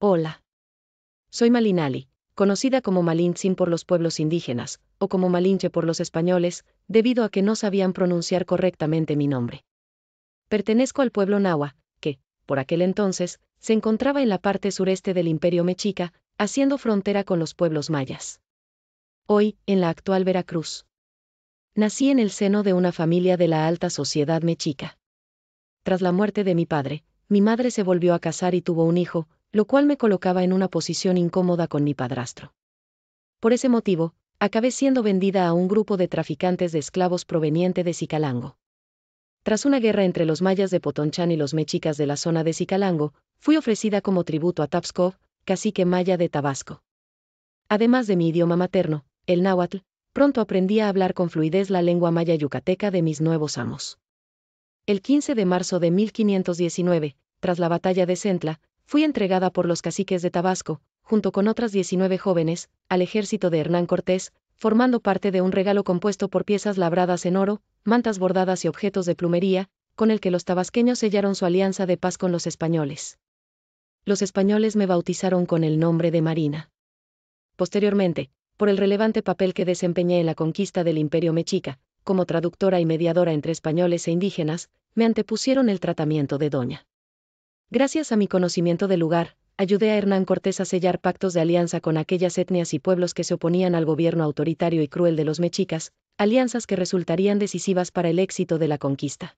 Hola. Soy Malinali, conocida como Malintzin por los pueblos indígenas, o como Malinche por los españoles, debido a que no sabían pronunciar correctamente mi nombre. Pertenezco al pueblo Nahua, que, por aquel entonces, se encontraba en la parte sureste del imperio mexica, haciendo frontera con los pueblos mayas. Hoy, en la actual Veracruz. Nací en el seno de una familia de la alta sociedad mexica. Tras la muerte de mi padre, mi madre se volvió a casar y tuvo un hijo, lo cual me colocaba en una posición incómoda con mi padrastro. Por ese motivo, acabé siendo vendida a un grupo de traficantes de esclavos proveniente de Sicalango. Tras una guerra entre los mayas de Potonchán y los mexicas de la zona de Sicalango, fui ofrecida como tributo a Tapskov, cacique maya de Tabasco. Además de mi idioma materno, el náhuatl, pronto aprendí a hablar con fluidez la lengua maya yucateca de mis nuevos amos. El 15 de marzo de 1519, tras la batalla de Centla, fui entregada por los caciques de Tabasco, junto con otras 19 jóvenes, al ejército de Hernán Cortés, formando parte de un regalo compuesto por piezas labradas en oro, mantas bordadas y objetos de plumería, con el que los tabasqueños sellaron su alianza de paz con los españoles. Los españoles me bautizaron con el nombre de Marina. Posteriormente, por el relevante papel que desempeñé en la conquista del imperio mexica, como traductora y mediadora entre españoles e indígenas, me antepusieron el tratamiento de doña. Gracias a mi conocimiento del lugar, ayudé a Hernán Cortés a sellar pactos de alianza con aquellas etnias y pueblos que se oponían al gobierno autoritario y cruel de los mexicas, alianzas que resultarían decisivas para el éxito de la conquista.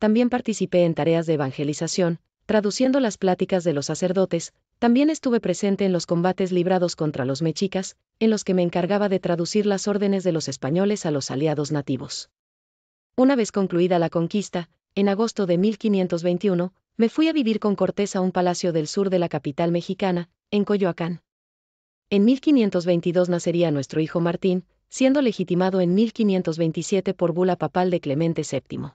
También participé en tareas de evangelización, traduciendo las pláticas de los sacerdotes, también estuve presente en los combates librados contra los mexicas, en los que me encargaba de traducir las órdenes de los españoles a los aliados nativos. Una vez concluida la conquista, en agosto de 1521, me fui a vivir con Cortés a un palacio del sur de la capital mexicana, en Coyoacán. En 1522 nacería nuestro hijo Martín, siendo legitimado en 1527 por bula papal de Clemente VII.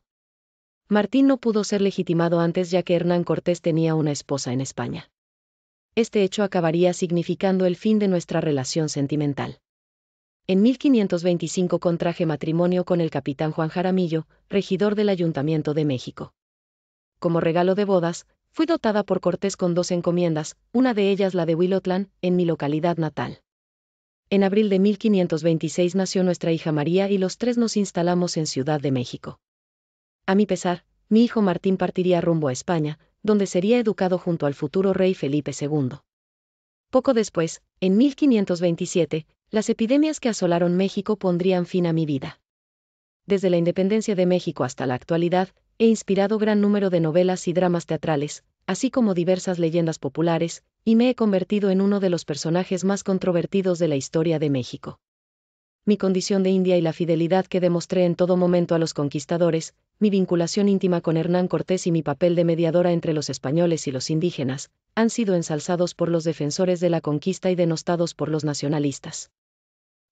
Martín no pudo ser legitimado antes ya que Hernán Cortés tenía una esposa en España. Este hecho acabaría significando el fin de nuestra relación sentimental. En 1525 contraje matrimonio con el capitán Juan Jaramillo, regidor del Ayuntamiento de México como regalo de bodas, fui dotada por Cortés con dos encomiendas, una de ellas la de Willotlan, en mi localidad natal. En abril de 1526 nació nuestra hija María y los tres nos instalamos en Ciudad de México. A mi pesar, mi hijo Martín partiría rumbo a España, donde sería educado junto al futuro rey Felipe II. Poco después, en 1527, las epidemias que asolaron México pondrían fin a mi vida. Desde la independencia de México hasta la actualidad, He inspirado gran número de novelas y dramas teatrales, así como diversas leyendas populares, y me he convertido en uno de los personajes más controvertidos de la historia de México. Mi condición de india y la fidelidad que demostré en todo momento a los conquistadores, mi vinculación íntima con Hernán Cortés y mi papel de mediadora entre los españoles y los indígenas, han sido ensalzados por los defensores de la conquista y denostados por los nacionalistas.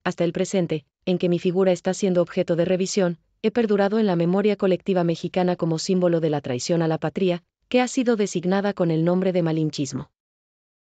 Hasta el presente, en que mi figura está siendo objeto de revisión, he perdurado en la memoria colectiva mexicana como símbolo de la traición a la patria, que ha sido designada con el nombre de malinchismo.